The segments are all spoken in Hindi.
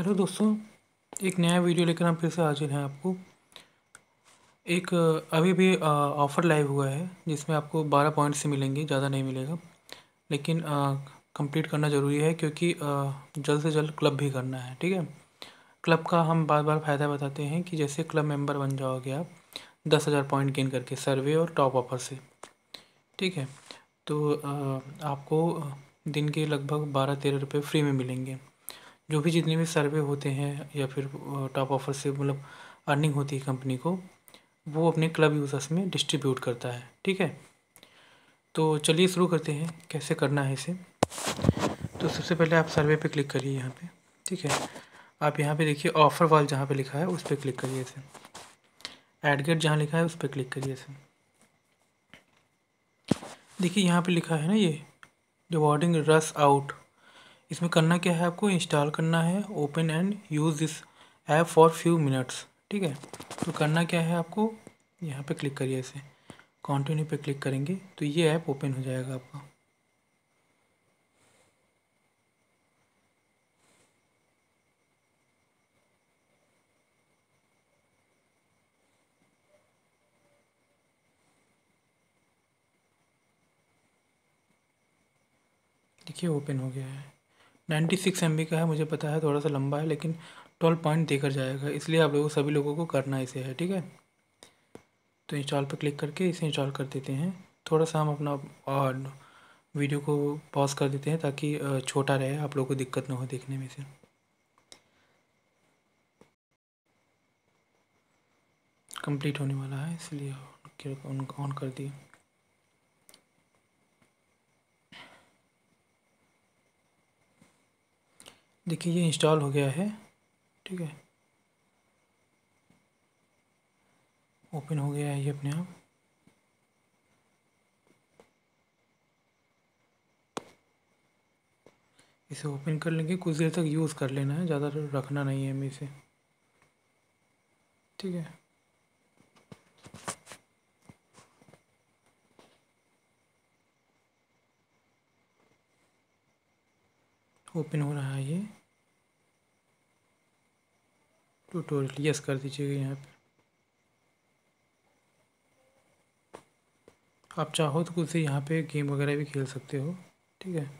हेलो दोस्तों एक नया वीडियो लेकर हम फिर से हाजिर हैं आपको एक अभी भी ऑफ़र लाइव हुआ है जिसमें आपको बारह पॉइंट्स मिलेंगे ज़्यादा नहीं मिलेगा लेकिन कंप्लीट करना ज़रूरी है क्योंकि जल्द से जल्द क्लब भी करना है ठीक है क्लब का हम बार बार फ़ायदा बताते हैं कि जैसे क्लब मेंबर बन जाओगे आप दस हज़ार पॉइंट गेन करके सर्वे और टॉप ऑफर से ठीक है तो आ, आपको दिन के लगभग बारह तेरह रुपये फ्री में मिलेंगे जो भी जितने भी सर्वे होते हैं या फिर टॉप ऑफर से मतलब अर्निंग होती है कंपनी को वो अपने क्लब यूज़र्स में डिस्ट्रीब्यूट करता है ठीक है तो चलिए शुरू करते हैं कैसे करना है इसे तो सबसे पहले आप सर्वे पे क्लिक करिए यहाँ पे ठीक है आप यहाँ पे देखिए ऑफ़र वाल जहाँ पे लिखा है उस पर क्लिक करिए इसे एड गेट जहाँ लिखा है उस पर क्लिक करिए इसे देखिए यहाँ पे लिखा है ना ये रिवॉर्डिंग रस आउट इसमें करना क्या है आपको इंस्टॉल करना है open and use this app for few minutes ठीक है तो करना क्या है आपको यहाँ पे क्लिक करिए इसे कंटिन्यू पे क्लिक करेंगे तो ये ऐप ओपन हो जाएगा आपका देखिए ओपन हो गया है नाइन्टी सिक्स एम बी का है मुझे पता है थोड़ा सा लंबा है लेकिन ट्वेल्व पॉइंट देकर जाएगा इसलिए आप लोगों सभी लोगों को करना इसे है ठीक है तो इंस्टॉल पर क्लिक करके इसे इंस्टॉल कर देते हैं थोड़ा सा हम अपना वीडियो को पॉज कर देते हैं ताकि छोटा रहे आप लोगों को दिक्कत ना हो देखने में से कंप्लीट होने वाला है इसलिए ऑन कर दिया देखिए ये इंस्टॉल हो गया है ठीक है ओपन हो गया है ये अपने आप इसे ओपन कर लेंगे कुछ देर तक यूज़ कर लेना है ज़्यादा रखना नहीं है हमें इसे ठीक है ओपन हो रहा है ये ट्यूटोरियल यस कर दीजिएगा यहाँ पे आप चाहो तो कुछ यहाँ पे गेम वगैरह भी खेल सकते हो ठीक है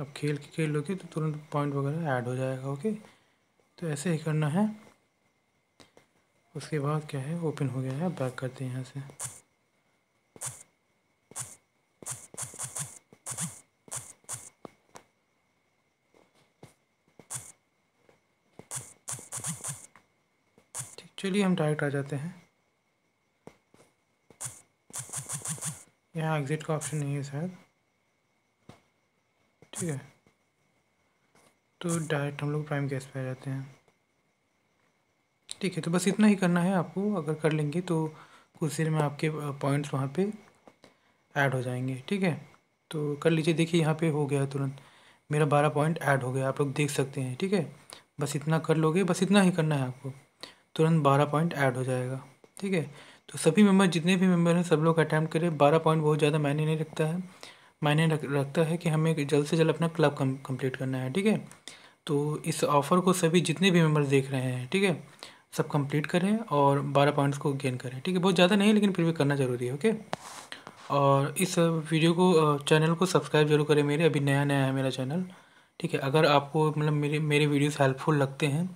आप खेल के खेल लोगे तो तुरंत पॉइंट वगैरह ऐड हो जाएगा ओके तो ऐसे ही करना है उसके बाद क्या है ओपन हो गया है बैक करते हैं यहाँ से चलिए हम डायरेक्ट आ जाते हैं यहाँ एग्ज़िट का ऑप्शन नहीं है शायद ठीक है तो डायरेक्ट हम लोग प्राइम गैस पे आ जाते हैं ठीक है तो बस इतना ही करना है आपको अगर कर लेंगे तो कुछ देर में आपके पॉइंट्स वहाँ पे ऐड हो जाएंगे ठीक है तो कर लीजिए देखिए यहाँ पे हो गया तुरंत मेरा बारह पॉइंट ऐड हो गया आप लोग देख सकते हैं ठीक है बस इतना कर लोगे बस इतना ही करना है आपको तुरंत बारह पॉइंट ऐड हो जाएगा ठीक है तो सभी मेंबर जितने भी मेंबर हैं सब लोग अटैम्प्ट करें बारह पॉइंट बहुत ज़्यादा मायने नहीं रखता है मायने रख, रखता है कि हमें जल्द से जल्द अपना क्लब कम कंप्लीट करना है ठीक है तो इस ऑफ़र को सभी जितने भी मेंबर देख रहे हैं ठीक है सब कंप्लीट करें और बारह पॉइंट्स को गेन करें ठीक है बहुत ज़्यादा नहीं लेकिन फिर भी करना ज़रूरी है ओके और इस वीडियो को चैनल को सब्सक्राइब जरूर करें मेरे अभी नया नया है मेरा चैनल ठीक है अगर आपको मतलब मेरे मेरे वीडियोस हेल्पफुल लगते हैं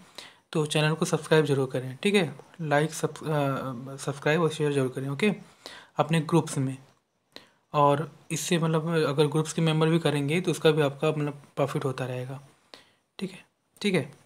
तो चैनल को सब्सक्राइब जरूर करें ठीक है लाइक सब्सक्राइब और शेयर जरूर करें ओके अपने ग्रुप्स में और इससे मतलब अगर ग्रुप्स के मेंबर भी करेंगे तो उसका भी आपका मतलब प्रॉफिट होता रहेगा ठीक है ठीक है